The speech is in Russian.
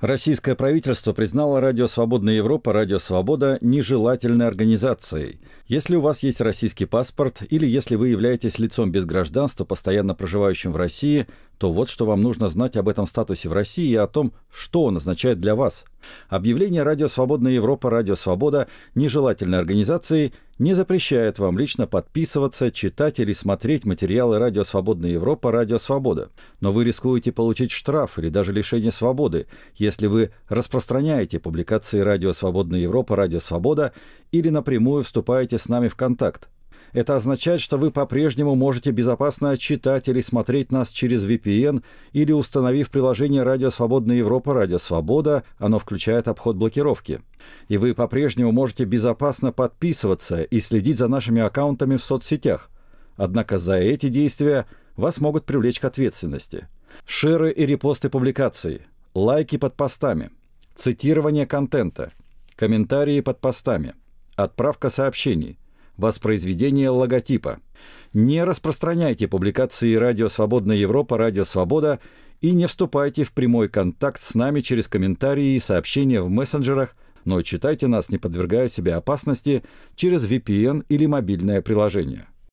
Российское правительство признало Радио Свободная Европа, Радио Свобода нежелательной организацией. Если у вас есть российский паспорт или если вы являетесь лицом без гражданства, постоянно проживающим в России, то вот что вам нужно знать об этом статусе в России и о том, что он означает для вас. Объявление «Радио Свободная Европа», «Радио Свобода» нежелательной организации не запрещает вам лично подписываться, читать или смотреть материалы «Радио Свободная Европа», «Радио Свобода». Но вы рискуете получить штраф или даже лишение свободы, если вы распространяете публикации «Радио Свободная Европа», «Радио Свобода» или напрямую вступаете с нами в контакт. Это означает, что вы по-прежнему можете безопасно читать или смотреть нас через VPN или установив приложение «Радио Свободная Европа», «Радио Свобода», оно включает обход блокировки. И вы по-прежнему можете безопасно подписываться и следить за нашими аккаунтами в соцсетях. Однако за эти действия вас могут привлечь к ответственности. Шеры и репосты публикаций, лайки под постами, цитирование контента, комментарии под постами, отправка сообщений – воспроизведение логотипа. Не распространяйте публикации «Радио Свободная Европа», «Радио Свобода» и не вступайте в прямой контакт с нами через комментарии и сообщения в мессенджерах, но читайте нас, не подвергая себя опасности, через VPN или мобильное приложение.